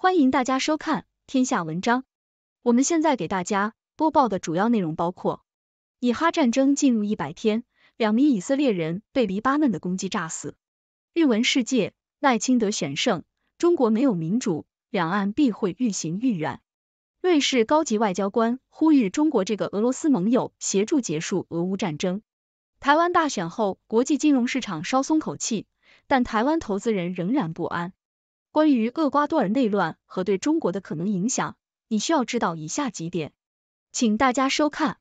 欢迎大家收看天下文章。我们现在给大家播报的主要内容包括：以哈战争进入一百天，两名以色列人被黎巴嫩的攻击炸死；日文世界奈清德选胜；中国没有民主，两岸必会愈行愈远；瑞士高级外交官呼吁中国这个俄罗斯盟友协助结束俄乌战争；台湾大选后，国际金融市场稍松口气，但台湾投资人仍然不安。关于厄瓜多尔内乱和对中国的可能影响，你需要知道以下几点，请大家收看。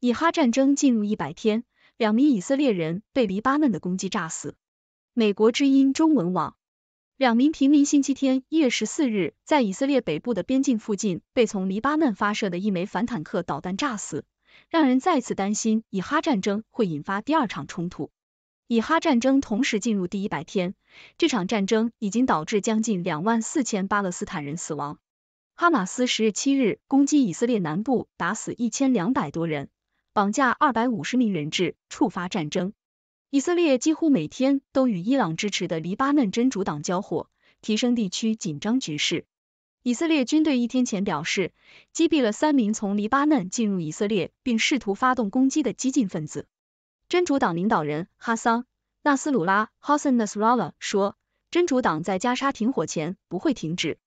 以哈战争进入一百天，两名以色列人被黎巴嫩的攻击炸死。美国之音中文网，两名平民星期天一月十四日，在以色列北部的边境附近被从黎巴嫩发射的一枚反坦克导弹炸死，让人再次担心以哈战争会引发第二场冲突。以哈战争同时进入第一百天，这场战争已经导致将近两万四千巴勒斯坦人死亡。哈马斯十月七日攻击以色列南部，打死一千两百多人，绑架二百五十名人质，触发战争。以色列几乎每天都与伊朗支持的黎巴嫩真主党交火，提升地区紧张局势。以色列军队一天前表示，击毙了三名从黎巴嫩进入以色列并试图发动攻击的激进分子。真主党领导人哈桑·纳斯鲁拉 （Hassan Nasrallah） 说，真主党在加沙停火前不会停止。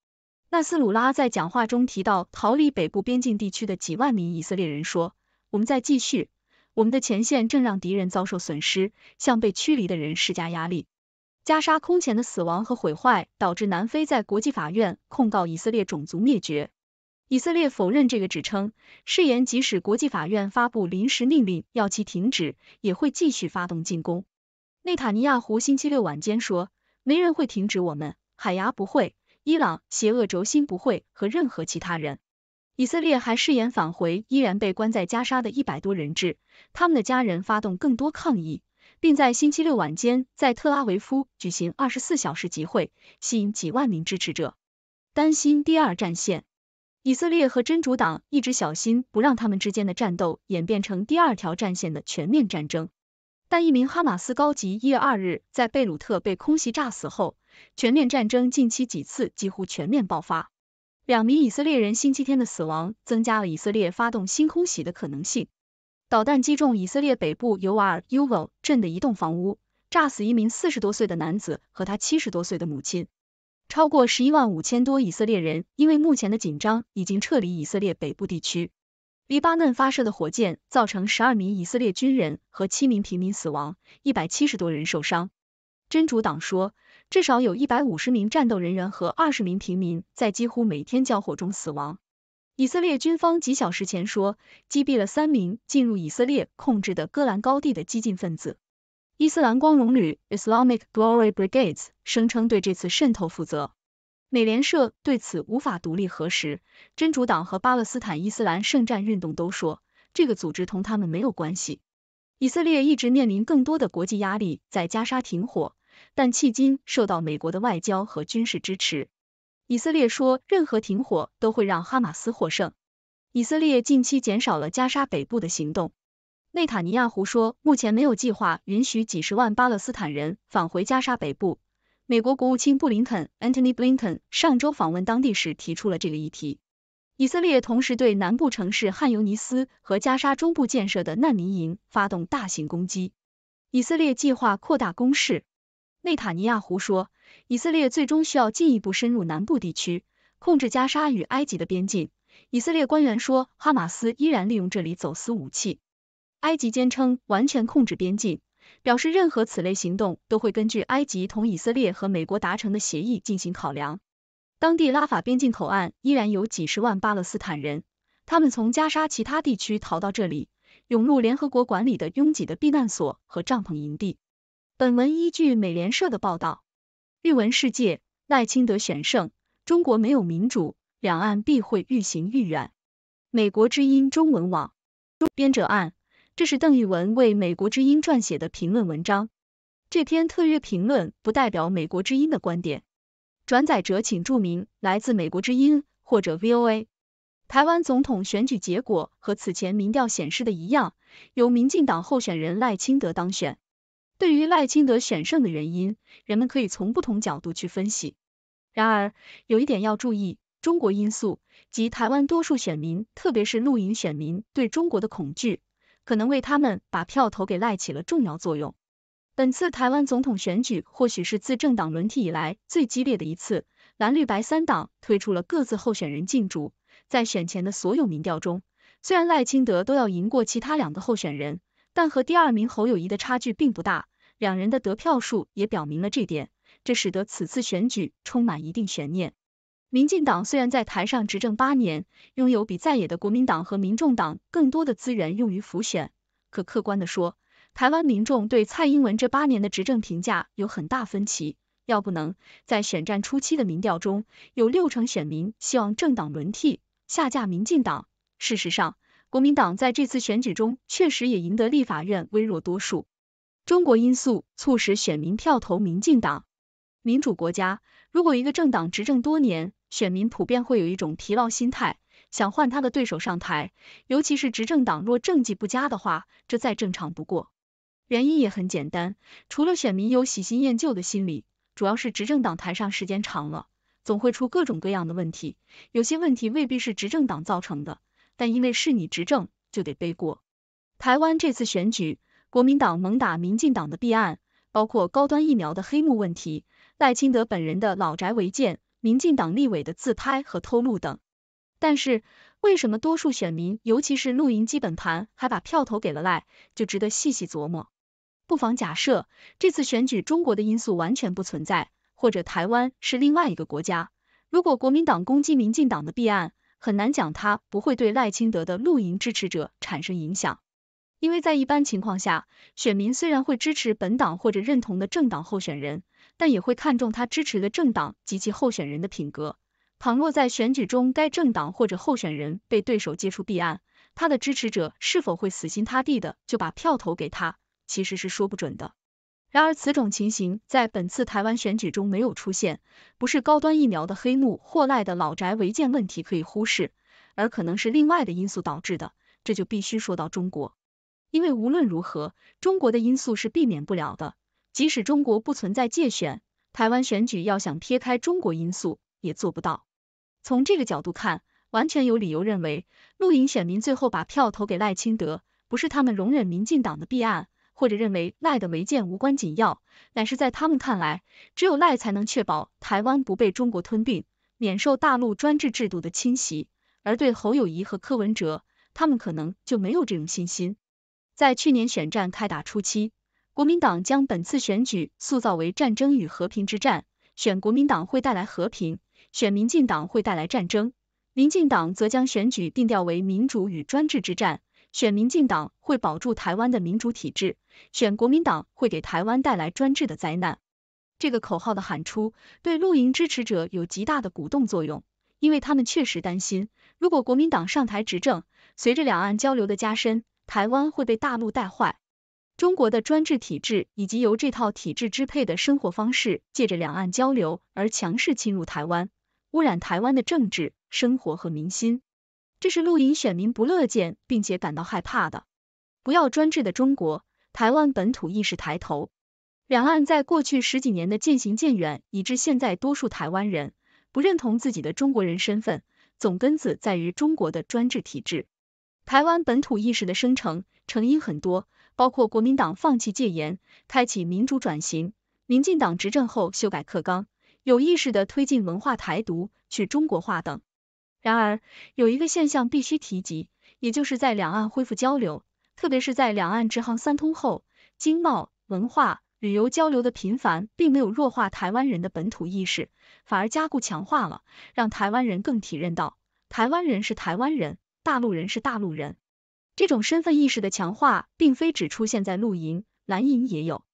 纳斯鲁拉在讲话中提到，逃离北部边境地区的几万名以色列人说：“我们在继续，我们的前线正让敌人遭受损失，向被驱离的人施加压力。”加沙空前的死亡和毁坏导致南非在国际法院控告以色列种族灭绝。以色列否认这个指称，誓言即使国际法院发布临时命令要其停止，也会继续发动进攻。内塔尼亚胡星期六晚间说，没人会停止我们，海牙不会，伊朗邪恶轴心不会和任何其他人。以色列还誓言返回依然被关在加沙的一百多人质，他们的家人发动更多抗议，并在星期六晚间在特拉维夫举行二十四小时集会，吸引几万名支持者。担心第二战线。以色列和真主党一直小心不让他们之间的战斗演变成第二条战线的全面战争，但一名哈马斯高级一月二日在贝鲁特被空袭炸死后，全面战争近期几次几乎全面爆发。两名以色列人星期天的死亡增加了以色列发动新空袭的可能性。导弹击中以色列北部尤瓦尔尤 o 镇的一栋房屋，炸死一名四十多岁的男子和他七十多岁的母亲。超过十一万五千多以色列人因为目前的紧张已经撤离以色列北部地区。黎巴嫩发射的火箭造成十二名以色列军人和七名平民死亡，一百七十多人受伤。真主党说，至少有一百五十名战斗人员和二十名平民在几乎每天交火中死亡。以色列军方几小时前说，击毙了三名进入以色列控制的戈兰高地的激进分子。伊斯兰光荣旅 （Islamic Glory Brigades） 声称对这次渗透负责。美联社对此无法独立核实。真主党和巴勒斯坦伊斯兰圣战运动都说，这个组织同他们没有关系。以色列一直面临更多的国际压力，在加沙停火，但迄今受到美国的外交和军事支持。以色列说，任何停火都会让哈马斯获胜。以色列近期减少了加沙北部的行动。内塔尼亚胡说，目前没有计划允许几十万巴勒斯坦人返回加沙北部。美国国务卿布林肯 （Antony Blinken） 上周访问当地时提出了这个议题。以色列同时对南部城市汉尤尼斯和加沙中部建设的难民营发动大型攻击。以色列计划扩大攻势。内塔尼亚胡说，以色列最终需要进一步深入南部地区，控制加沙与埃及的边境。以色列官员说，哈马斯依然利用这里走私武器。埃及坚称完全控制边境，表示任何此类行动都会根据埃及同以色列和美国达成的协议进行考量。当地拉法边境口岸依然有几十万巴勒斯坦人，他们从加沙其他地区逃到这里，涌入联合国管理的拥挤的避难所和帐篷营地。本文依据美联社的报道。日文世界赖清德选胜，中国没有民主，两岸必会愈行愈远。美国之音中文网。编者按。这是邓玉文为《美国之音》撰写的评论文章。这篇特约评论不代表《美国之音》的观点。转载者请注明来自《美国之音》或者 VOA。台湾总统选举结果和此前民调显示的一样，由民进党候选人赖清德当选。对于赖清德选胜的原因，人们可以从不同角度去分析。然而，有一点要注意：中国因素及台湾多数选民，特别是陆营选民对中国的恐惧。可能为他们把票投给赖起了重要作用。本次台湾总统选举或许是自政党轮替以来最激烈的一次，蓝绿白三党推出了各自候选人竞逐。在选前的所有民调中，虽然赖清德都要赢过其他两个候选人，但和第二名侯友谊的差距并不大，两人的得票数也表明了这点。这使得此次选举充满一定悬念。民进党虽然在台上执政八年，拥有比在野的国民党和民众党更多的资源用于复选，可客观的说，台湾民众对蔡英文这八年的执政评价有很大分歧。要不能在选战初期的民调中，有六成选民希望政党轮替下架民进党。事实上，国民党在这次选举中确实也赢得立法院微弱多数。中国因素促使选民票投民进党。民主国家如果一个政党执政多年，选民普遍会有一种疲劳心态，想换他的对手上台，尤其是执政党若政绩不佳的话，这再正常不过。原因也很简单，除了选民有喜新厌旧的心理，主要是执政党台上时间长了，总会出各种各样的问题，有些问题未必是执政党造成的，但因为是你执政，就得背锅。台湾这次选举，国民党猛打民进党的弊案，包括高端疫苗的黑幕问题，赖清德本人的老宅违建。民进党立委的自拍和偷录等，但是为什么多数选民，尤其是露营基本盘，还把票投给了赖？就值得细细琢磨。不妨假设这次选举中国的因素完全不存在，或者台湾是另外一个国家，如果国民党攻击民进党的弊案，很难讲它不会对赖清德的露营支持者产生影响。因为在一般情况下，选民虽然会支持本党或者认同的政党候选人，但也会看重他支持的政党及其候选人的品格。倘若在选举中该政党或者候选人被对手接触弊案，他的支持者是否会死心塌地的就把票投给他，其实是说不准的。然而此种情形在本次台湾选举中没有出现，不是高端疫苗的黑幕或赖的老宅违建问题可以忽视，而可能是另外的因素导致的，这就必须说到中国。因为无论如何，中国的因素是避免不了的。即使中国不存在界选，台湾选举要想撇开中国因素也做不到。从这个角度看，完全有理由认为，陆营选民最后把票投给赖清德，不是他们容忍民进党的弊案，或者认为赖的违建无关紧要，乃是在他们看来，只有赖才能确保台湾不被中国吞并，免受大陆专制制度的侵袭。而对侯友谊和柯文哲，他们可能就没有这种信心。在去年选战开打初期，国民党将本次选举塑造为战争与和平之战，选国民党会带来和平，选民进党会带来战争。民进党则将选举定调为民主与专制之战，选民进党会保住台湾的民主体制，选国民党会给台湾带来专制的灾难。这个口号的喊出，对露营支持者有极大的鼓动作用，因为他们确实担心，如果国民党上台执政，随着两岸交流的加深。台湾会被大陆带坏，中国的专制体制以及由这套体制支配的生活方式，借着两岸交流而强势侵入台湾，污染台湾的政治、生活和民心，这是陆营选民不乐见并且感到害怕的。不要专制的中国，台湾本土意识抬头，两岸在过去十几年的渐行渐远，以致现在多数台湾人不认同自己的中国人身份，总根子在于中国的专制体制。台湾本土意识的生成成因很多，包括国民党放弃戒严，开启民主转型，民进党执政后修改课纲，有意识的推进文化台独、去中国化等。然而，有一个现象必须提及，也就是在两岸恢复交流，特别是在两岸直航三通后，经贸、文化旅游交流的频繁，并没有弱化台湾人的本土意识，反而加固强化了，让台湾人更体认到台湾人是台湾人。大陆人是大陆人，这种身份意识的强化，并非只出现在陆营、蓝营也有。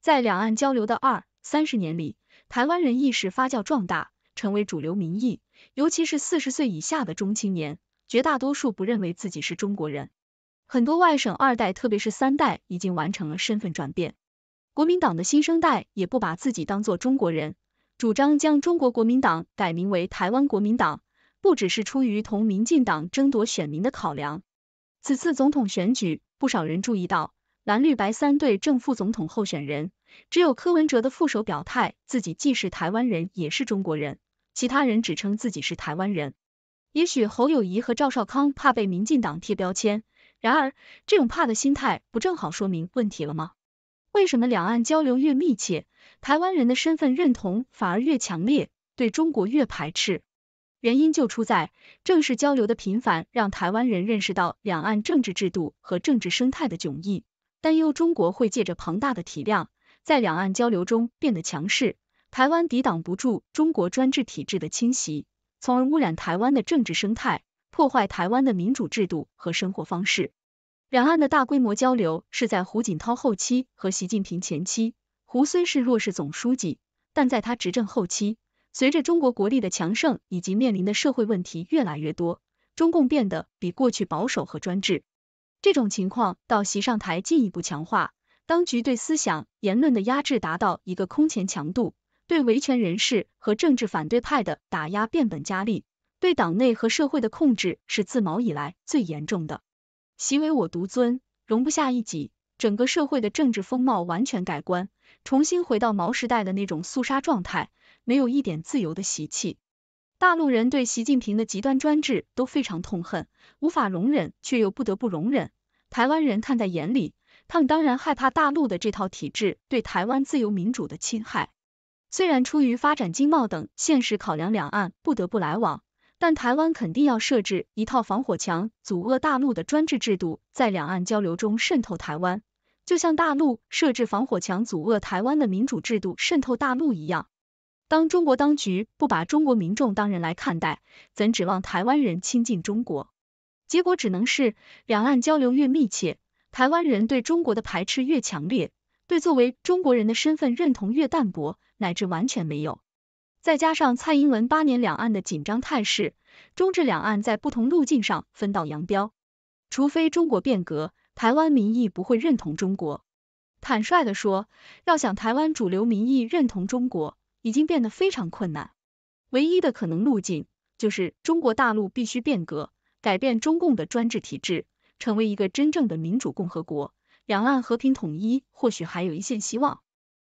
在两岸交流的二三十年里，台湾人意识发酵壮大，成为主流民意。尤其是四十岁以下的中青年，绝大多数不认为自己是中国人。很多外省二代，特别是三代，已经完成了身份转变。国民党的新生代也不把自己当做中国人，主张将中国国民党改名为台湾国民党。不只是出于同民进党争夺选民的考量，此次总统选举，不少人注意到蓝绿白三对正副总统候选人，只有柯文哲的副手表态自己既是台湾人也是中国人，其他人只称自己是台湾人。也许侯友谊和赵少康怕被民进党贴标签，然而这种怕的心态不正好说明问题了吗？为什么两岸交流越密切，台湾人的身份认同反而越强烈，对中国越排斥？原因就出在正式交流的频繁，让台湾人认识到两岸政治制度和政治生态的迥异，担忧中国会借着庞大的体量，在两岸交流中变得强势，台湾抵挡不住中国专制体制的侵袭，从而污染台湾的政治生态，破坏台湾的民主制度和生活方式。两岸的大规模交流是在胡锦涛后期和习近平前期，胡虽是弱势总书记，但在他执政后期。随着中国国力的强盛以及面临的社会问题越来越多，中共变得比过去保守和专制。这种情况到习上台进一步强化，当局对思想言论的压制达到一个空前强度，对维权人士和政治反对派的打压变本加厉，对党内和社会的控制是自毛以来最严重的。习为我独尊，容不下一己，整个社会的政治风貌完全改观，重新回到毛时代的那种肃杀状态。没有一点自由的习气，大陆人对习近平的极端专制都非常痛恨，无法容忍却又不得不容忍。台湾人看在眼里，他们当然害怕大陆的这套体制对台湾自由民主的侵害。虽然出于发展经贸等现实考量，两岸不得不来往，但台湾肯定要设置一套防火墙，阻遏大陆的专制制度在两岸交流中渗透台湾，就像大陆设置防火墙阻遏台湾的民主制度渗透大陆一样。当中国当局不把中国民众当人来看待，怎指望台湾人亲近中国？结果只能是，两岸交流越密切，台湾人对中国的排斥越强烈，对作为中国人的身份认同越淡薄，乃至完全没有。再加上蔡英文八年两岸的紧张态势，中至两岸在不同路径上分道扬镳。除非中国变革，台湾民意不会认同中国。坦率的说，要想台湾主流民意认同中国，已经变得非常困难，唯一的可能路径就是中国大陆必须变革，改变中共的专制体制，成为一个真正的民主共和国。两岸和平统一或许还有一线希望。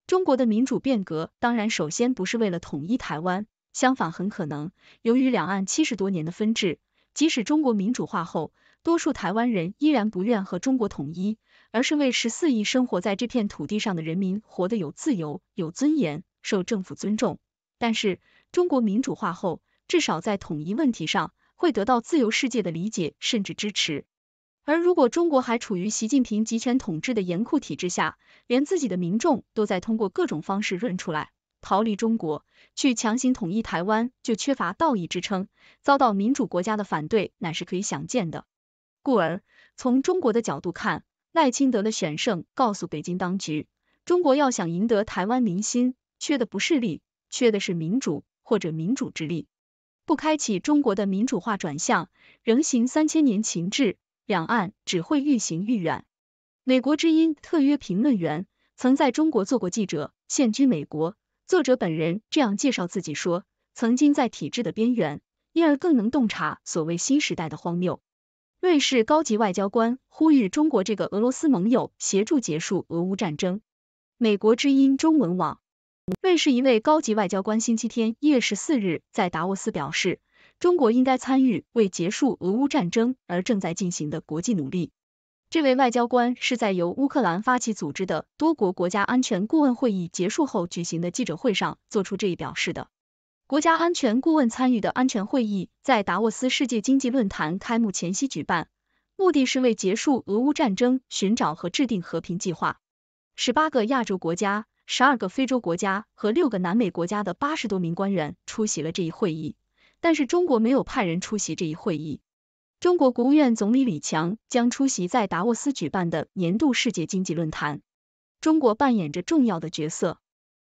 中国的民主变革当然首先不是为了统一台湾，相反，很可能由于两岸七十多年的分治，即使中国民主化后，多数台湾人依然不愿和中国统一，而是为十四亿生活在这片土地上的人民活得有自由、有尊严。受政府尊重，但是中国民主化后，至少在统一问题上会得到自由世界的理解甚至支持。而如果中国还处于习近平集权统治的严酷体制下，连自己的民众都在通过各种方式润出来逃离中国，去强行统一台湾就缺乏道义支撑，遭到民主国家的反对乃是可以想见的。故而从中国的角度看，赖清德的选胜告诉北京当局，中国要想赢得台湾民心。缺的不是力，缺的是民主或者民主之力。不开启中国的民主化转向，仍行三千年情制，两岸只会愈行愈远。美国之音特约评论员曾在中国做过记者，现居美国。作者本人这样介绍自己说：“曾经在体制的边缘，因而更能洞察所谓新时代的荒谬。”瑞士高级外交官呼吁中国这个俄罗斯盟友协助结束俄乌战争。美国之音中文网。瑞士一位高级外交官星期天一月十四日在达沃斯表示，中国应该参与为结束俄乌战争而正在进行的国际努力。这位外交官是在由乌克兰发起组织的多国国家安全顾问会议结束后举行的记者会上做出这一表示的。国家安全顾问参与的安全会议在达沃斯世界经济论坛开幕前夕举办，目的是为结束俄乌战争寻找和制定和平计划。十八个亚洲国家。十二个非洲国家和六个南美国家的八十多名官员出席了这一会议，但是中国没有派人出席这一会议。中国国务院总理李强将出席在达沃斯举办的年度世界经济论坛，中国扮演着重要的角色。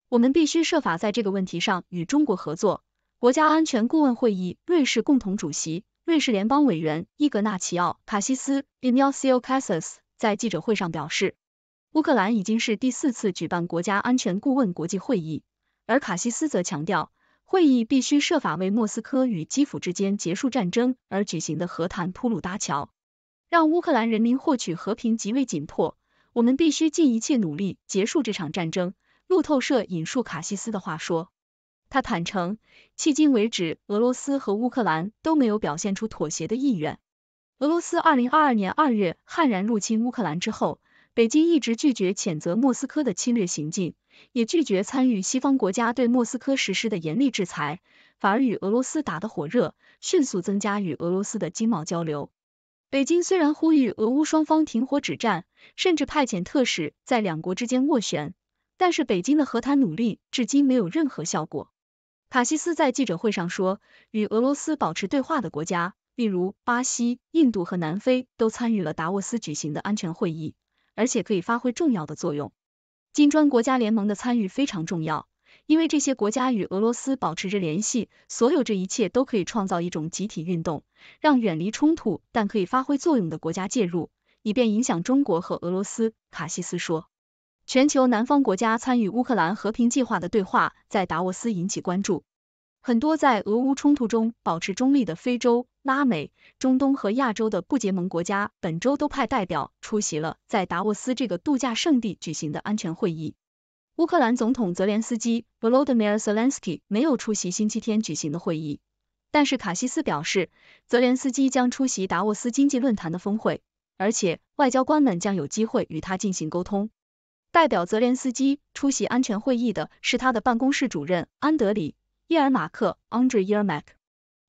我们必须设法在这个问题上与中国合作。国家安全顾问会议瑞士共同主席、瑞士联邦委员伊格纳齐奥·卡西斯 i g n a o i o Cassis） 在记者会上表示。乌克兰已经是第四次举办国家安全顾问国际会议，而卡西斯则强调，会议必须设法为莫斯科与基辅之间结束战争而举行的和谈铺路搭桥，让乌克兰人民获取和平极为紧迫。我们必须尽一切努力结束这场战争。路透社引述卡西斯的话说，他坦诚，迄今为止，俄罗斯和乌克兰都没有表现出妥协的意愿。俄罗斯二零二二年二月悍然入侵乌克兰之后。北京一直拒绝谴责莫斯科的侵略行径，也拒绝参与西方国家对莫斯科实施的严厉制裁，反而与俄罗斯打得火热，迅速增加与俄罗斯的经贸交流。北京虽然呼吁俄乌双方停火止战，甚至派遣特使在两国之间斡旋，但是北京的和谈努力至今没有任何效果。卡西斯在记者会上说，与俄罗斯保持对话的国家，例如巴西、印度和南非，都参与了达沃斯举行的安全会议。而且可以发挥重要的作用。金砖国家联盟的参与非常重要，因为这些国家与俄罗斯保持着联系。所有这一切都可以创造一种集体运动，让远离冲突但可以发挥作用的国家介入，以便影响中国和俄罗斯。卡西斯说，全球南方国家参与乌克兰和平计划的对话在达沃斯引起关注。很多在俄乌冲突中保持中立的非洲。拉美、中东和亚洲的不结盟国家本周都派代表出席了在达沃斯这个度假胜地举行的安全会议。乌克兰总统泽连斯基 （Volodymyr Zelensky） 没有出席星期天举行的会议，但是卡西斯表示，泽连斯基将出席达沃斯经济论坛的峰会，而且外交官们将有机会与他进行沟通。代表泽连斯基出席安全会议的是他的办公室主任安德里·伊尔马克 （Andriy Yermak）。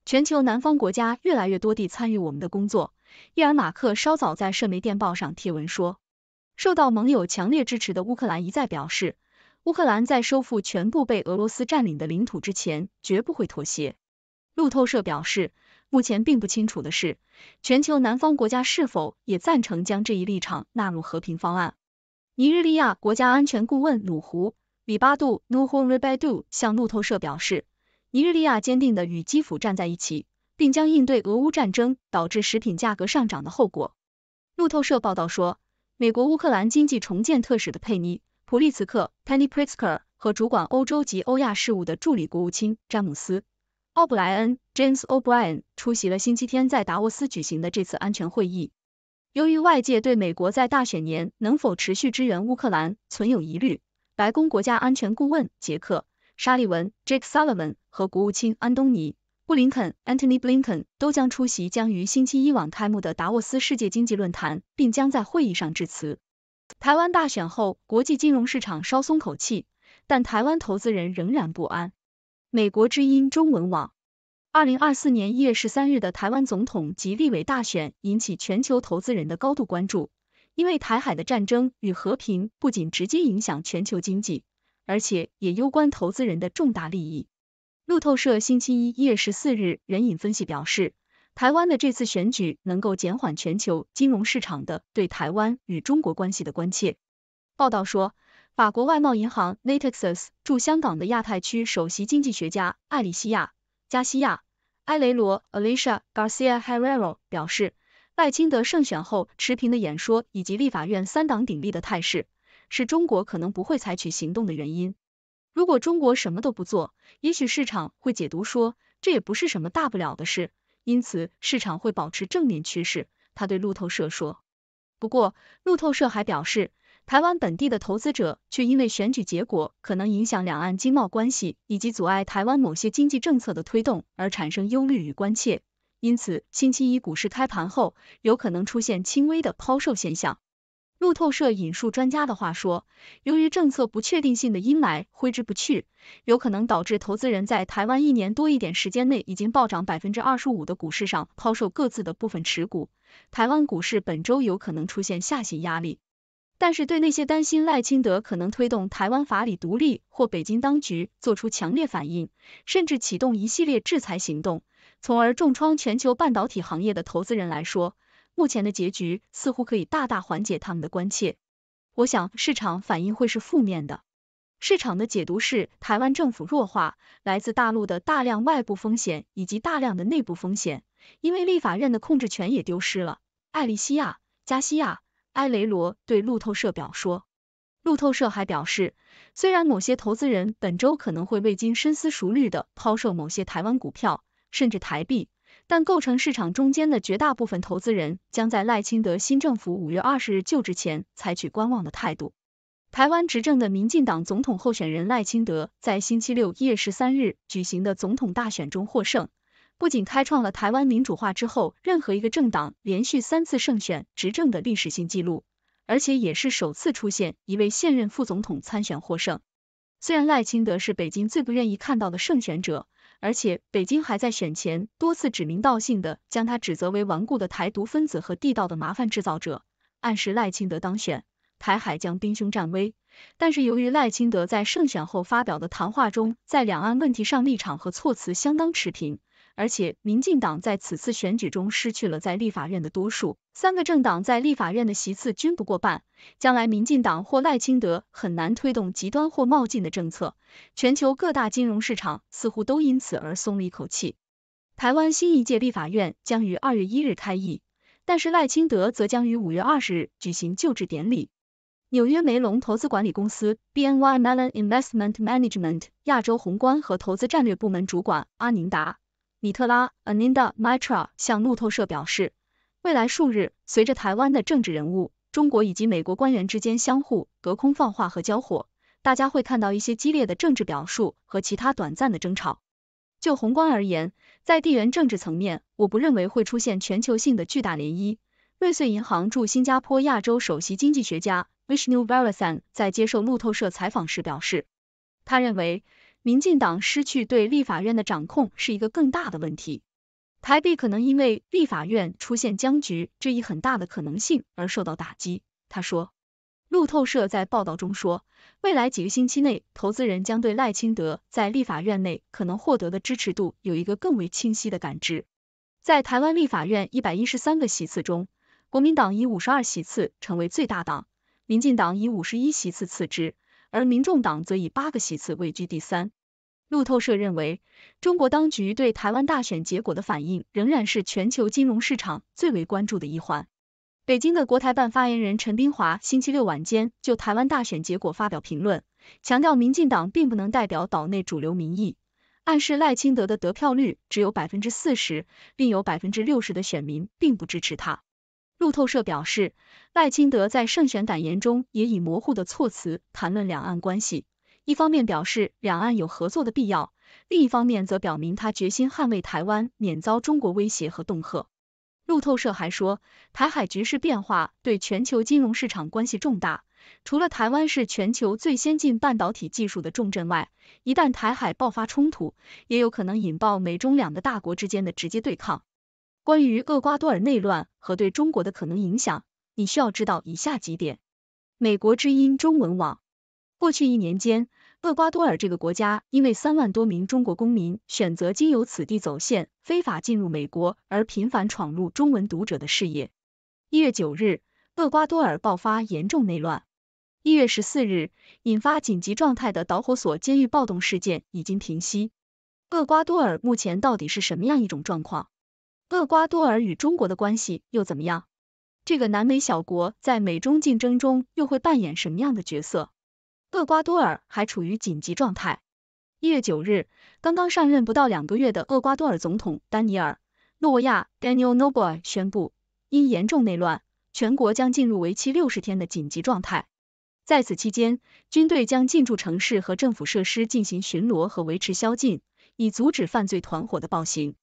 全球南方国家越来越多地参与我们的工作。伊尔马克稍早在社媒电报上贴文说，受到盟友强烈支持的乌克兰一再表示，乌克兰在收复全部被俄罗斯占领的领土之前绝不会妥协。路透社表示，目前并不清楚的是，全球南方国家是否也赞成将这一立场纳入和平方案。尼日利亚国家安全顾问鲁胡里巴杜努 b a 拜杜向路透社表示。尼日利亚坚定地与基辅站在一起，并将应对俄乌战争导致食品价格上涨的后果。路透社报道说，美国乌克兰经济重建特使的佩妮·普利茨克 （Penny Pritzker） 和主管欧洲及欧亚事务的助理国务卿詹姆斯·奥布莱恩 （James O'Brien） 出席了星期天在达沃斯举行的这次安全会议。由于外界对美国在大选年能否持续支援乌克兰存有疑虑，白宫国家安全顾问杰克。沙利文 （Jake Sullivan） 和国务卿安东尼·布林肯 （Anthony Blinken） 都将出席将于星期一晚开幕的达沃斯世界经济论坛，并将在会议上致辞。台湾大选后，国际金融市场稍松口气，但台湾投资人仍然不安。美国之音中文网，二零二四年一月十三日的台湾总统及立委大选引起全球投资人的高度关注，因为台海的战争与和平不仅直接影响全球经济。而且也攸关投资人的重大利益。路透社星期一（一月十四日）援引分析表示，台湾的这次选举能够减缓全球金融市场的对台湾与中国关系的关切。报道说法国外贸银行 （Natixis） 驻香港的亚太区首席经济学家艾里西亚·加西亚·埃雷罗 （Alicia Garcia-Herrero） 表示，赖清德胜选后持平的演说以及立法院三党鼎立的态势。是中国可能不会采取行动的原因。如果中国什么都不做，也许市场会解读说这也不是什么大不了的事，因此市场会保持正面趋势。他对路透社说。不过，路透社还表示，台湾本地的投资者却因为选举结果可能影响两岸经贸关系，以及阻碍台湾某些经济政策的推动而产生忧虑与关切，因此星期一股市开盘后有可能出现轻微的抛售现象。路透社引述专家的话说，由于政策不确定性的阴霾挥之不去，有可能导致投资人在台湾一年多一点时间内已经暴涨百分之二十五的股市上抛售各自的部分持股，台湾股市本周有可能出现下行压力。但是对那些担心赖清德可能推动台湾法理独立或北京当局做出强烈反应，甚至启动一系列制裁行动，从而重创全球半导体行业的投资人来说，目前的结局似乎可以大大缓解他们的关切。我想市场反应会是负面的。市场的解读是台湾政府弱化来自大陆的大量外部风险以及大量的内部风险，因为立法院的控制权也丢失了。艾利西亚·加西亚·埃雷罗对路透社表说。路透社还表示，虽然某些投资人本周可能会未经深思熟虑的抛售某些台湾股票，甚至台币。但构成市场中间的绝大部分投资人将在赖清德新政府五月二十日就职前采取观望的态度。台湾执政的民进党总统候选人赖清德在星期六一月十三日举行的总统大选中获胜，不仅开创了台湾民主化之后任何一个政党连续三次胜选执政的历史性记录，而且也是首次出现一位现任副总统参选获胜。虽然赖清德是北京最不愿意看到的胜选者。而且，北京还在选前多次指名道姓的将他指责为顽固的台独分子和地道的麻烦制造者，暗示赖清德当选，台海将兵凶战危。但是，由于赖清德在胜选后发表的谈话中，在两岸问题上立场和措辞相当持平。而且，民进党在此次选举中失去了在立法院的多数，三个政党在立法院的席次均不过半，将来民进党或赖清德很难推动极端或冒进的政策。全球各大金融市场似乎都因此而松了一口气。台湾新一届立法院将于二月一日开议，但是赖清德则将于五月二十日举行就职典礼。纽约梅隆投资管理公司 （BNY Mellon Investment Management） 亚洲宏观和投资战略部门主管阿宁达。米特拉 Aninda Mitra 向路透社表示，未来数日，随着台湾的政治人物、中国以及美国官员之间相互隔空放话和交火，大家会看到一些激烈的政治表述和其他短暂的争吵。就宏观而言，在地缘政治层面，我不认为会出现全球性的巨大涟漪。瑞穗银行驻新加坡亚洲首席经济学家 Vishnu v a r a s a n 在接受路透社采访时表示，他认为。民进党失去对立法院的掌控是一个更大的问题，台币可能因为立法院出现僵局这一很大的可能性而受到打击。他说，路透社在报道中说，未来几个星期内，投资人将对赖清德在立法院内可能获得的支持度有一个更为清晰的感知。在台湾立法院一百一十三个席次中，国民党以五十二席次成为最大党，民进党以五十一席次次之，而民众党则以八个席次位居第三。路透社认为，中国当局对台湾大选结果的反应仍然是全球金融市场最为关注的一环。北京的国台办发言人陈冰华星期六晚间就台湾大选结果发表评论，强调民进党并不能代表岛内主流民意，暗示赖清德的得票率只有百分之四十，另有百分之六十的选民并不支持他。路透社表示，赖清德在胜选感言中也以模糊的措辞谈论两岸关系。一方面表示两岸有合作的必要，另一方面则表明他决心捍卫台湾免遭中国威胁和恫吓。路透社还说，台海局势变化对全球金融市场关系重大。除了台湾是全球最先进半导体技术的重镇外，一旦台海爆发冲突，也有可能引爆美中两个大国之间的直接对抗。关于厄瓜多尔内乱和对中国的可能影响，你需要知道以下几点。美国之音中文网。过去一年间，厄瓜多尔这个国家因为三万多名中国公民选择经由此地走线非法进入美国，而频繁闯入中文读者的视野。一月九日，厄瓜多尔爆发严重内乱。一月十四日，引发紧急状态的导火索监狱暴动事件已经平息。厄瓜多尔目前到底是什么样一种状况？厄瓜多尔与中国的关系又怎么样？这个南美小国在美中竞争中又会扮演什么样的角色？厄瓜多尔还处于紧急状态。一月九日，刚刚上任不到两个月的厄瓜多尔总统丹尼尔·诺亚 （Daniel Noboa） 宣布，因严重内乱，全国将进入为期六十天的紧急状态。在此期间，军队将进驻城市和政府设施进行巡逻和维持宵禁，以阻止犯罪团伙的暴行。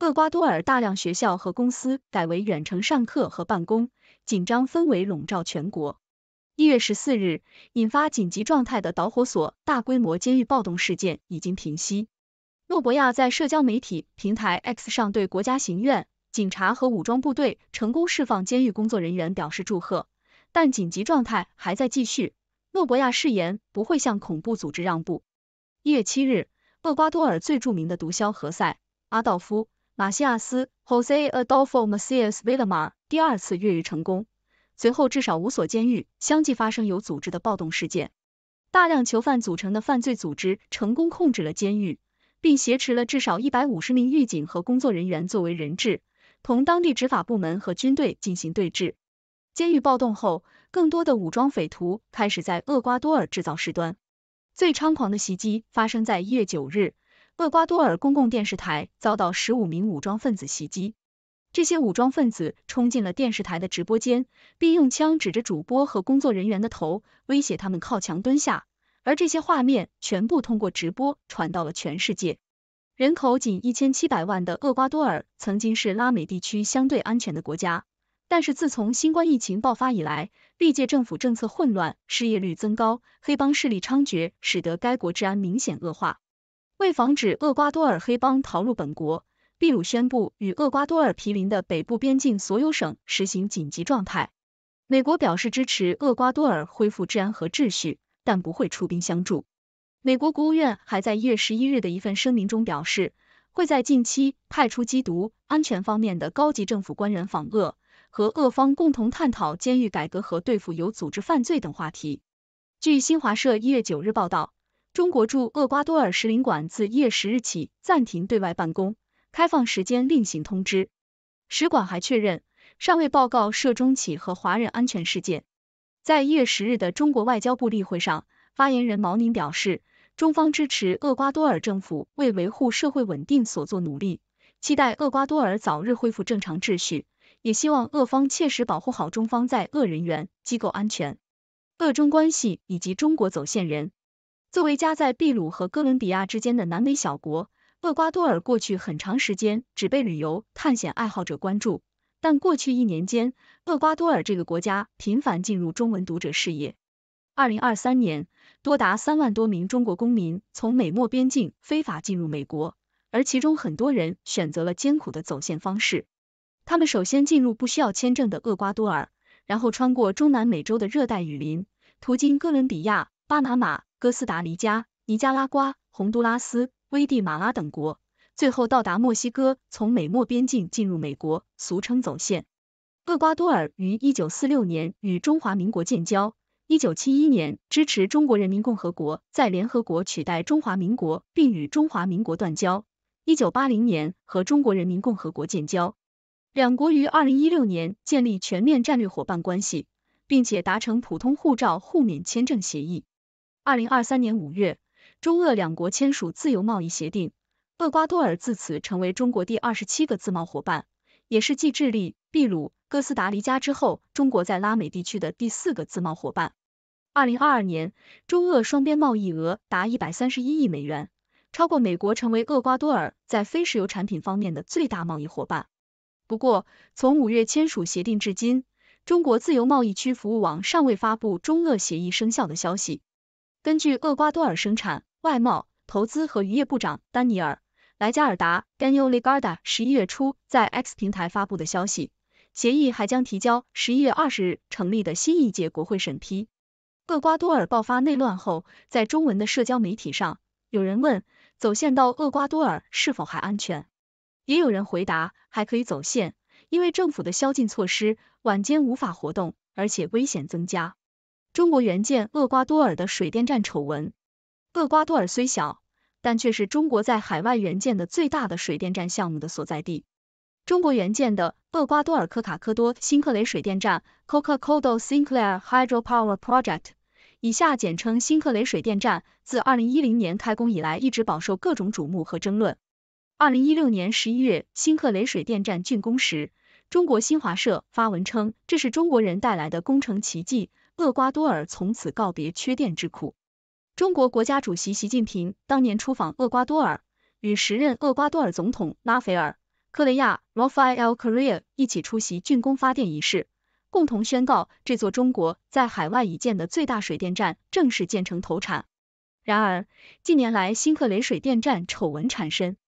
厄瓜多尔大量学校和公司改为远程上课和办公，紧张氛围笼罩全国。一月十四日，引发紧急状态的导火索——大规模监狱暴动事件已经平息。诺博亚在社交媒体平台 X 上对国家行院、警察和武装部队成功释放监狱工作人员表示祝贺，但紧急状态还在继续。诺博亚誓言不会向恐怖组织让步。一月七日，厄瓜多尔最著名的毒枭何塞·阿道夫·马西亚斯 （Jose Adolfo m a c i a s Vilmar） 第二次越狱成功。随后，至少五所监狱相继发生有组织的暴动事件，大量囚犯组成的犯罪组织成功控制了监狱，并挟持了至少一百五十名狱警和工作人员作为人质，同当地执法部门和军队进行对峙。监狱暴动后，更多的武装匪徒开始在厄瓜多尔制造事端。最猖狂的袭击发生在一月九日，厄瓜多尔公共电视台遭到十五名武装分子袭击。这些武装分子冲进了电视台的直播间，并用枪指着主播和工作人员的头，威胁他们靠墙蹲下。而这些画面全部通过直播传到了全世界。人口仅一千七百万的厄瓜多尔曾经是拉美地区相对安全的国家，但是自从新冠疫情爆发以来，历届政府政策混乱，失业率增高，黑帮势力猖獗，使得该国治安明显恶化。为防止厄瓜多尔黑帮逃入本国，秘鲁宣布与厄瓜多尔毗邻的北部边境所有省实行紧急状态。美国表示支持厄瓜多尔恢复治安和秩序，但不会出兵相助。美国国务院还在一月十一日的一份声明中表示，会在近期派出缉毒、安全方面的高级政府官员访厄，和俄方共同探讨监狱改革和对付有组织犯罪等话题。据新华社一月九日报道，中国驻厄瓜多尔使领馆自一月十日起暂停对外办公。开放时间另行通知。使馆还确认，尚未报告涉中企和华人安全事件。在一月十日的中国外交部例会上，发言人毛宁表示，中方支持厄瓜多尔政府为维护社会稳定所做努力，期待厄瓜多尔早日恢复正常秩序，也希望厄方切实保护好中方在厄人员、机构安全。厄中关系以及中国走线人，作为夹在秘鲁和哥伦比亚之间的南美小国。厄瓜多尔过去很长时间只被旅游探险爱好者关注，但过去一年间，厄瓜多尔这个国家频繁进入中文读者视野。二零二三年，多达三万多名中国公民从美墨边境非法进入美国，而其中很多人选择了艰苦的走线方式。他们首先进入不需要签证的厄瓜多尔，然后穿过中南美洲的热带雨林，途经哥伦比亚、巴拿马、哥斯达黎加、尼加拉瓜、洪都拉斯。危地马拉等国，最后到达墨西哥，从美墨边境进入美国，俗称走线。厄瓜多尔于一九四六年与中华民国建交，一九七一年支持中国人民共和国在联合国取代中华民国，并与中华民国断交，一九八零年和中国人民共和国建交，两国于二零一六年建立全面战略伙伴关系，并且达成普通护照互免签证协议。二零二三年五月。中俄两国签署自由贸易协定，厄瓜多尔自此成为中国第二十七个自贸伙伴，也是继智利、秘鲁、哥斯达黎加之后，中国在拉美地区的第四个自贸伙伴。二零二二年，中俄双边贸易额达一百三十一亿美元，超过美国成为厄瓜多尔在非石油产品方面的最大贸易伙伴。不过，从五月签署协定至今，中国自由贸易区服务网尚未发布中俄协议生效的消息。根据厄瓜多尔生产。外贸、投资和渔业部长丹尼尔·莱加尔达 （Daniel Legarda） 十一月初在 X 平台发布的消息，协议还将提交十一月二十日成立的新一届国会审批。厄瓜多尔爆发内乱后，在中文的社交媒体上，有人问走线到厄瓜多尔是否还安全，也有人回答还可以走线，因为政府的宵禁措施，晚间无法活动，而且危险增加。中国援建厄瓜多尔的水电站丑闻。厄瓜多尔虽小，但却是中国在海外援建的最大的水电站项目的所在地。中国援建的厄瓜多尔科卡科多新克雷水电站 （Coca Cola Sinclair Hydro Power Project），以下简称新克雷水电站，自二零一零年开工以来，一直饱受各种瞩目和争论。二零一六年十一月，新克雷水电站竣工时，中国新华社发文称，这是中国人带来的工程奇迹，厄瓜多尔从此告别缺电之苦。中国国家主席习近平当年出访厄瓜多尔，与时任厄瓜多尔总统拉斐尔·科雷亚 （Rafael Correa） 一起出席竣工发电仪式，共同宣告这座中国在海外已建的最大水电站正式建成投产。然而，近年来新克雷水电站丑闻缠身。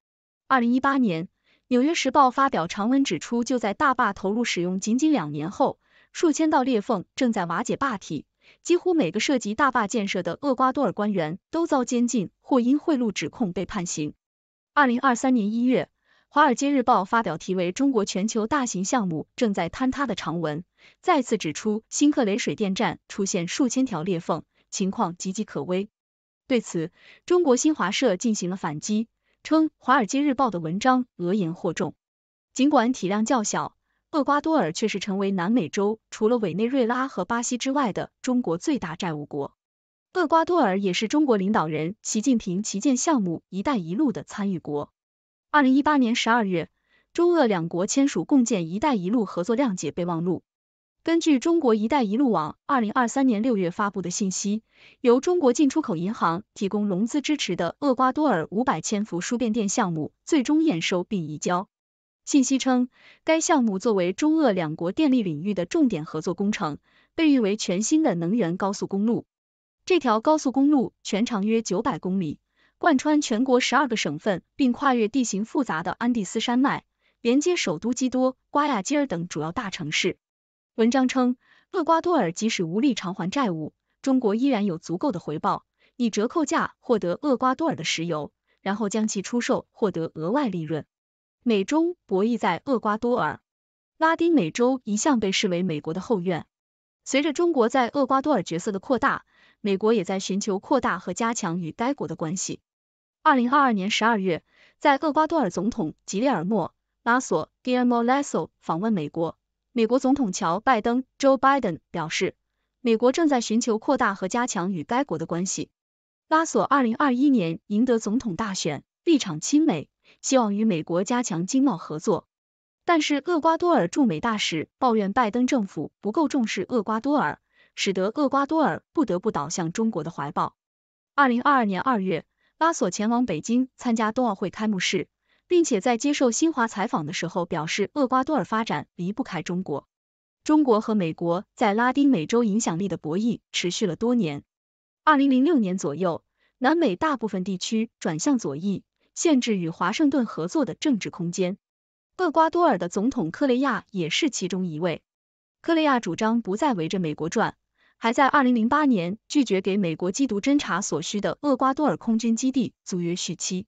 二零一八年，《纽约时报》发表长文指出，就在大坝投入使用仅仅两年后，数千道裂缝正在瓦解坝体。几乎每个涉及大坝建设的厄瓜多尔官员都遭监禁或因贿赂指控被判刑。二零二三年一月，华尔街日报发表题为《中国全球大型项目正在坍塌》的长文，再次指出新克雷水电站出现数千条裂缝，情况岌岌可危。对此，中国新华社进行了反击，称华尔街日报的文章讹言惑众。尽管体量较小。厄瓜多尔却是成为南美洲除了委内瑞拉和巴西之外的中国最大债务国。厄瓜多尔也是中国领导人习近平旗舰项目“一带一路”的参与国。二零一八年十二月，中厄两国签署共建“一带一路”合作谅解备忘录。根据中国“一带一路网”二零二三年六月发布的信息，由中国进出口银行提供融资支持的厄瓜多尔五百千伏输变电项目最终验收并移交。信息称，该项目作为中俄两国电力领域的重点合作工程，被誉为全新的能源高速公路。这条高速公路全长约九百公里，贯穿全国十二个省份，并跨越地形复杂的安第斯山脉，连接首都基多、瓜亚基尔等主要大城市。文章称，厄瓜多尔即使无力偿还债务，中国依然有足够的回报，以折扣价获得厄瓜多尔的石油，然后将其出售获得额外利润。美中博弈在厄瓜多尔，拉丁美洲一向被视为美国的后院。随着中国在厄瓜多尔角色的扩大，美国也在寻求扩大和加强与该国的关系。二零二二年十二月，在厄瓜多尔总统吉列尔莫·拉索 g u i l l e m o Lasso） 访问美国，美国总统乔·拜登 （Joe Biden） 表示，美国正在寻求扩大和加强与该国的关系。拉索二零二一年赢得总统大选，立场亲美。希望与美国加强经贸合作，但是厄瓜多尔驻美大使抱怨拜登政府不够重视厄瓜多尔，使得厄瓜多尔不得不倒向中国的怀抱。二零二二年二月，拉索前往北京参加冬奥会开幕式，并且在接受新华采访的时候表示厄瓜多尔发展离不开中国。中国和美国在拉丁美洲影响力的博弈持续了多年。二零零六年左右，南美大部分地区转向左翼。限制与华盛顿合作的政治空间。厄瓜多尔的总统克雷亚也是其中一位。克雷亚主张不再围着美国转，还在二零零八年拒绝给美国缉毒侦查所需的厄瓜多尔空军基地租约续期。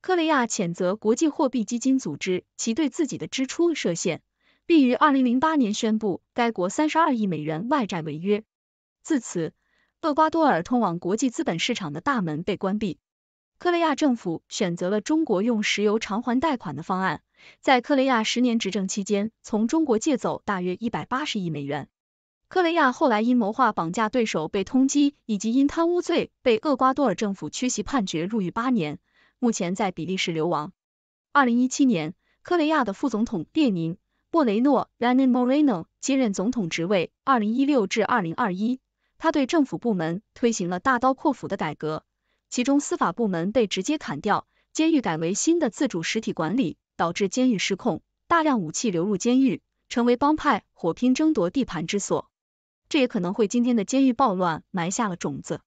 克雷亚谴责国际货币基金组织其对自己的支出设限，并于二零零八年宣布该国三十二亿美元外债违约。自此，厄瓜多尔通往国际资本市场的大门被关闭。克雷亚政府选择了中国用石油偿还贷款的方案，在克雷亚十年执政期间，从中国借走大约一百八十亿美元。克雷亚后来因谋划绑架对手被通缉，以及因贪污罪被厄瓜多尔政府缺席判决入狱八年，目前在比利时流亡。二零一七年，克雷亚的副总统列宁·布雷诺 r e n n y Moreno） 接任总统职位，二零一六至二零二一，他对政府部门推行了大刀阔斧的改革。其中司法部门被直接砍掉，监狱改为新的自主实体管理，导致监狱失控，大量武器流入监狱，成为帮派火拼争夺地盘之所。这也可能会今天的监狱暴乱埋下了种子。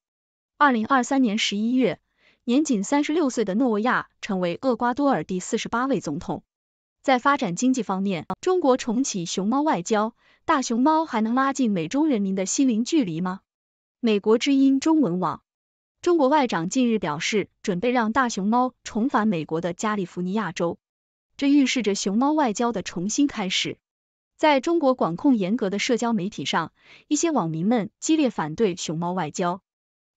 二零二三年十一月，年仅三十六岁的诺维亚成为厄瓜多尔第四十八位总统。在发展经济方面，中国重启熊猫外交，大熊猫还能拉近美中人民的心灵距离吗？美国之音中文网。中国外长近日表示，准备让大熊猫重返美国的加利福尼亚州，这预示着熊猫外交的重新开始。在中国管控严格的社交媒体上，一些网民们激烈反对熊猫外交。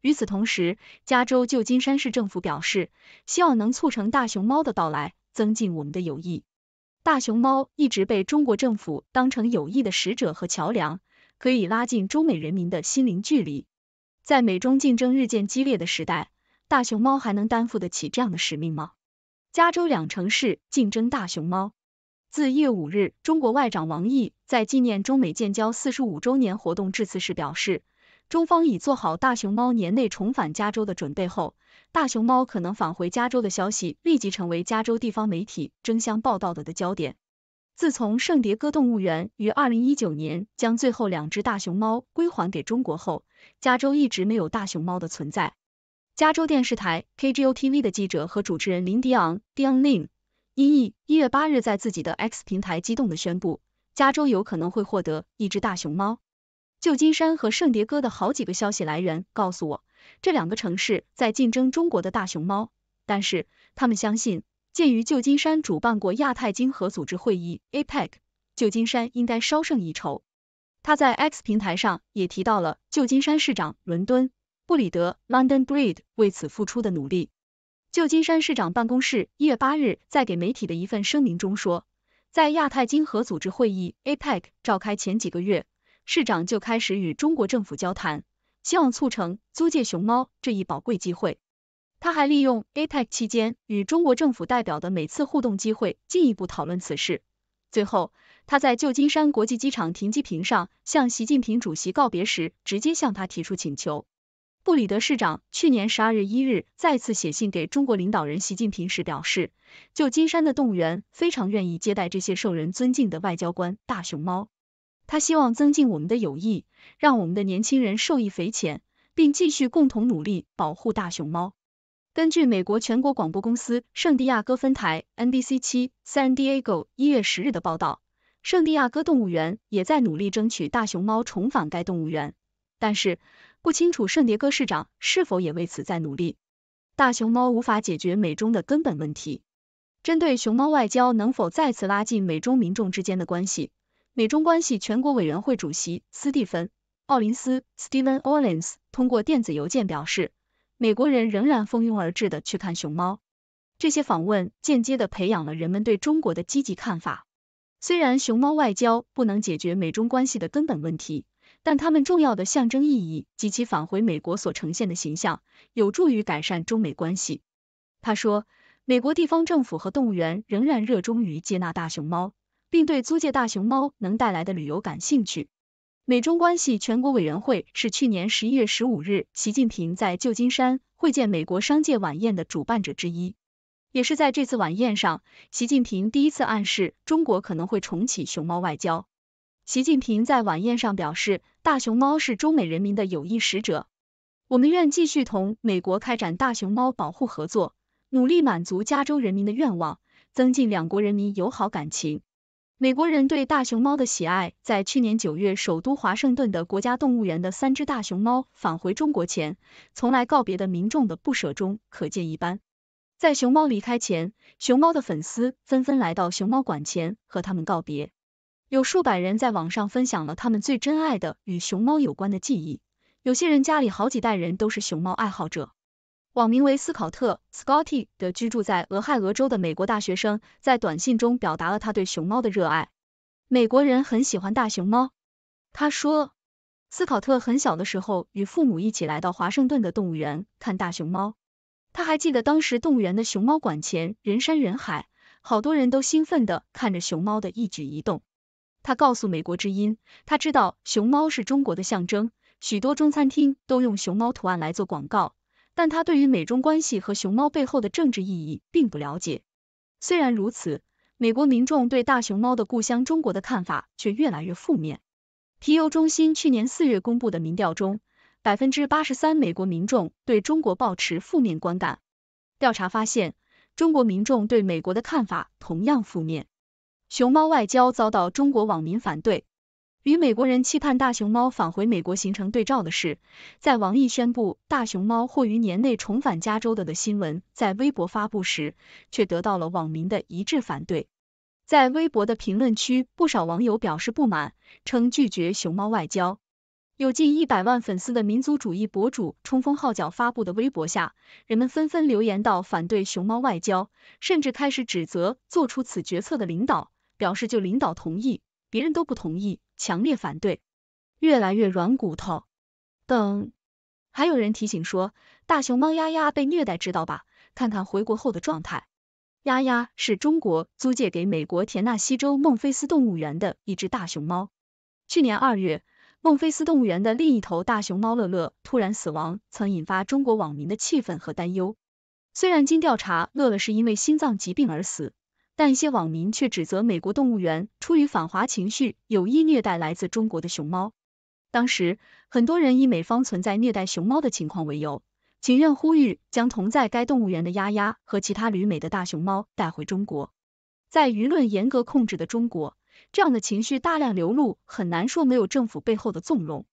与此同时，加州旧金山市政府表示，希望能促成大熊猫的到来，增进我们的友谊。大熊猫一直被中国政府当成友谊的使者和桥梁，可以拉近中美人民的心灵距离。在美中竞争日渐激烈的时代，大熊猫还能担负得起这样的使命吗？加州两城市竞争大熊猫。自一月五日，中国外长王毅在纪念中美建交四十五周年活动致辞时表示，中方已做好大熊猫年内重返加州的准备后，大熊猫可能返回加州的消息立即成为加州地方媒体争相报道的的焦点。自从圣迭戈动物园于二零一九年将最后两只大熊猫归还给中国后，加州一直没有大熊猫的存在。加州电视台 KGO TV 的记者和主持人林迪昂 Dion l i n 音译）一月八日在自己的 X 平台激动地宣布，加州有可能会获得一只大熊猫。旧金山和圣迭戈的好几个消息来源告诉我，这两个城市在竞争中国的大熊猫，但是他们相信。鉴于旧金山主办过亚太经合组织会议 （APEC），旧金山应该稍胜一筹。他在 X 平台上也提到了旧金山市长伦敦布里德 （London Breed） 为此付出的努力。旧金山市长办公室一月八日在给媒体的一份声明中说，在亚太经合组织会议 （APEC） 召开前几个月，市长就开始与中国政府交谈，希望促成租借熊猫这一宝贵机会。他还利用 APEC 期间与中国政府代表的每次互动机会，进一步讨论此事。最后，他在旧金山国际机场停机坪上向习近平主席告别时，直接向他提出请求。布里德市长去年十二月一日再次写信给中国领导人习近平时表示，旧金山的动物园非常愿意接待这些受人尊敬的外交官大熊猫。他希望增进我们的友谊，让我们的年轻人受益匪浅，并继续共同努力保护大熊猫。根据美国全国广播公司圣地亚哥分台 NBC 七 San Diego 一月十日的报道，圣地亚哥动物园也在努力争取大熊猫重返该动物园，但是不清楚圣迭戈市长是否也为此在努力。大熊猫无法解决美中的根本问题。针对熊猫外交能否再次拉近美中民众之间的关系，美中关系全国委员会主席斯蒂芬·奥林斯 Stephen Olin s 通过电子邮件表示。美国人仍然蜂拥而至的去看熊猫，这些访问间接的培养了人们对中国的积极看法。虽然熊猫外交不能解决美中关系的根本问题，但它们重要的象征意义及其返回美国所呈现的形象，有助于改善中美关系。他说，美国地方政府和动物园仍然热衷于接纳大熊猫，并对租借大熊猫能带来的旅游感兴趣。美中关系全国委员会是去年十一月十五日习近平在旧金山会见美国商界晚宴的主办者之一，也是在这次晚宴上，习近平第一次暗示中国可能会重启熊猫外交。习近平在晚宴上表示，大熊猫是中美人民的友谊使者，我们愿继续同美国开展大熊猫保护合作，努力满足加州人民的愿望，增进两国人民友好感情。美国人对大熊猫的喜爱，在去年九月首都华盛顿的国家动物园的三只大熊猫返回中国前，从来告别的民众的不舍中可见一斑。在熊猫离开前，熊猫的粉丝纷纷来到熊猫馆前和他们告别，有数百人在网上分享了他们最珍爱的与熊猫有关的记忆，有些人家里好几代人都是熊猫爱好者。网名为斯考特 （Scotty） 的居住在俄亥俄州的美国大学生，在短信中表达了他对熊猫的热爱。美国人很喜欢大熊猫，他说。斯考特很小的时候与父母一起来到华盛顿的动物园看大熊猫，他还记得当时动物园的熊猫馆前人山人海，好多人都兴奋地看着熊猫的一举一动。他告诉美国之音，他知道熊猫是中国的象征，许多中餐厅都用熊猫图案来做广告。但他对于美中关系和熊猫背后的政治意义并不了解。虽然如此，美国民众对大熊猫的故乡中国的看法却越来越负面。皮尤中心去年四月公布的民调中，百分之八十三美国民众对中国抱持负面观感。调查发现，中国民众对美国的看法同样负面。熊猫外交遭到中国网民反对。与美国人期盼大熊猫返回美国形成对照的是，在王毅宣布大熊猫或于年内重返加州的的新闻在微博发布时，却得到了网民的一致反对。在微博的评论区，不少网友表示不满，称拒绝熊猫外交。有近一百万粉丝的民族主义博主冲锋号角发布的微博下，人们纷纷留言到反对熊猫外交，甚至开始指责做出此决策的领导，表示就领导同意。别人都不同意，强烈反对，越来越软骨头。等，还有人提醒说，大熊猫丫丫被虐待，知道吧？看看回国后的状态。丫丫是中国租借给美国田纳西州孟菲斯动物园的一只大熊猫。去年二月，孟菲斯动物园的另一头大熊猫乐乐突然死亡，曾引发中国网民的气愤和担忧。虽然经调查，乐乐是因为心脏疾病而死。但一些网民却指责美国动物园出于反华情绪，有意虐待来自中国的熊猫。当时，很多人以美方存在虐待熊猫的情况为由，请愿呼吁将同在该动物园的丫丫和其他旅美的大熊猫带回中国。在舆论严格控制的中国，这样的情绪大量流露，很难说没有政府背后的纵容。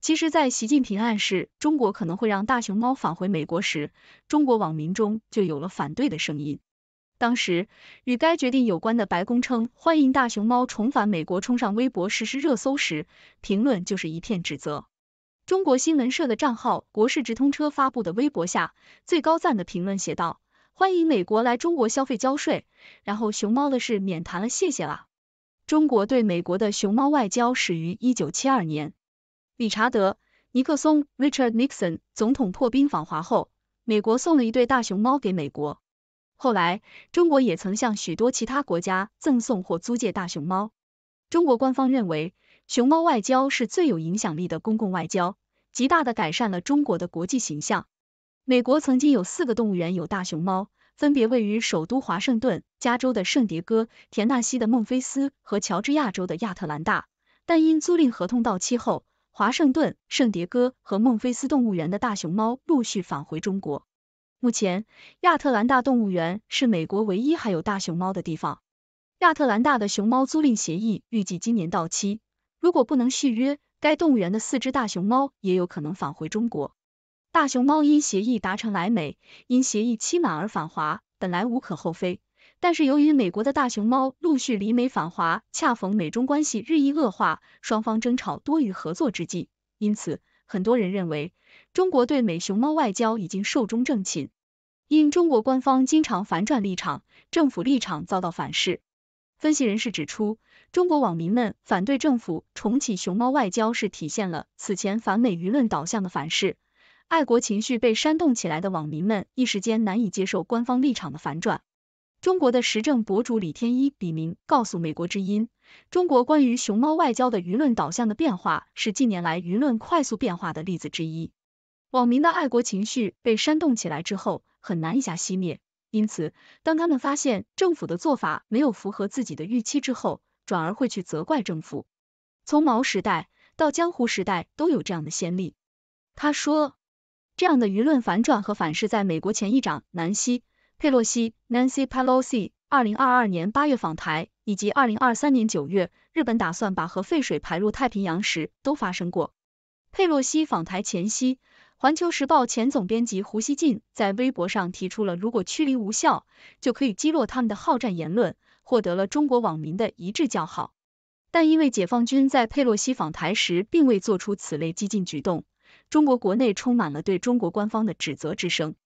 其实，在习近平暗示中国可能会让大熊猫返回美国时，中国网民中就有了反对的声音。当时与该决定有关的白宫称欢迎大熊猫重返美国，冲上微博实施热搜时，评论就是一片指责。中国新闻社的账号“国事直通车”发布的微博下最高赞的评论写道：“欢迎美国来中国消费交税，然后熊猫的事免谈了，谢谢啦。”中国对美国的熊猫外交始于一九七二年，理查德·尼克松 （Richard Nixon） 总统破冰访华后，美国送了一对大熊猫给美国。后来，中国也曾向许多其他国家赠送或租借大熊猫。中国官方认为，熊猫外交是最有影响力的公共外交，极大的改善了中国的国际形象。美国曾经有四个动物园有大熊猫，分别位于首都华盛顿、加州的圣迭戈、田纳西的孟菲斯和乔治亚州的亚特兰大。但因租赁合同到期后，华盛顿、圣迭戈和孟菲斯动物园的大熊猫陆续返回中国。目前，亚特兰大动物园是美国唯一还有大熊猫的地方。亚特兰大的熊猫租赁协议预计今年到期，如果不能续约，该动物园的四只大熊猫也有可能返回中国。大熊猫因协议达成来美，因协议期满而返华，本来无可厚非。但是由于美国的大熊猫陆续离美返华，恰逢美中关系日益恶化，双方争吵多于合作之际，因此很多人认为。中国对美熊猫外交已经寿终正寝，因中国官方经常反转立场，政府立场遭到反噬。分析人士指出，中国网民们反对政府重启熊猫外交，是体现了此前反美舆论导向的反噬，爱国情绪被煽动起来的网民们一时间难以接受官方立场的反转。中国的时政博主李天一（笔名）告诉《美国之音》，中国关于熊猫外交的舆论导向的变化，是近年来舆论快速变化的例子之一。网民的爱国情绪被煽动起来之后，很难一下熄灭。因此，当他们发现政府的做法没有符合自己的预期之后，转而会去责怪政府。从毛时代到江湖时代都有这样的先例。他说，这样的舆论反转和反噬，在美国前议长南希·佩洛西 （Nancy Pelosi） 二零二二年八月访台，以及二零二三年九月日本打算把核废水排入太平洋时，都发生过。佩洛西访台前夕。环球时报前总编辑胡锡进在微博上提出了如果驱离无效，就可以击落他们的好战言论，获得了中国网民的一致叫好。但因为解放军在佩洛西访台时并未做出此类激进举动，中国国内充满了对中国官方的指责之声。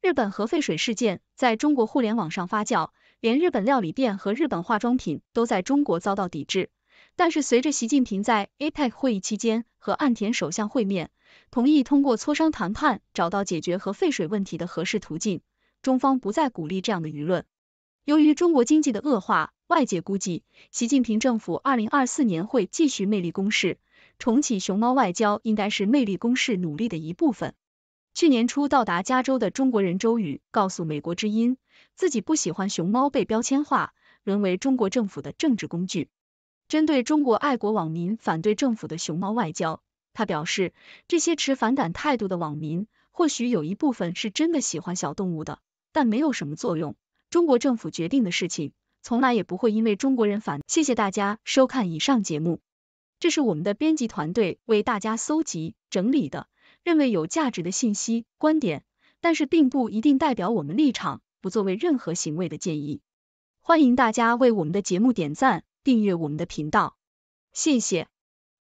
日本核废水事件在中国互联网上发酵，连日本料理店和日本化妆品都在中国遭到抵制。但是随着习近平在 APEC 会议期间和岸田首相会面。同意通过磋商谈判找到解决核废水问题的合适途径，中方不再鼓励这样的舆论。由于中国经济的恶化，外界估计，习近平政府二零二四年会继续魅力攻势，重启熊猫外交应该是魅力攻势努力的一部分。去年初到达加州的中国人周宇告诉美国之音，自己不喜欢熊猫被标签化，沦为中国政府的政治工具。针对中国爱国网民反对政府的熊猫外交。他表示，这些持反感态度的网民，或许有一部分是真的喜欢小动物的，但没有什么作用。中国政府决定的事情，从来也不会因为中国人反。谢谢大家收看以上节目，这是我们的编辑团队为大家搜集整理的，认为有价值的信息、观点，但是并不一定代表我们立场，不作为任何行为的建议。欢迎大家为我们的节目点赞、订阅我们的频道，谢谢。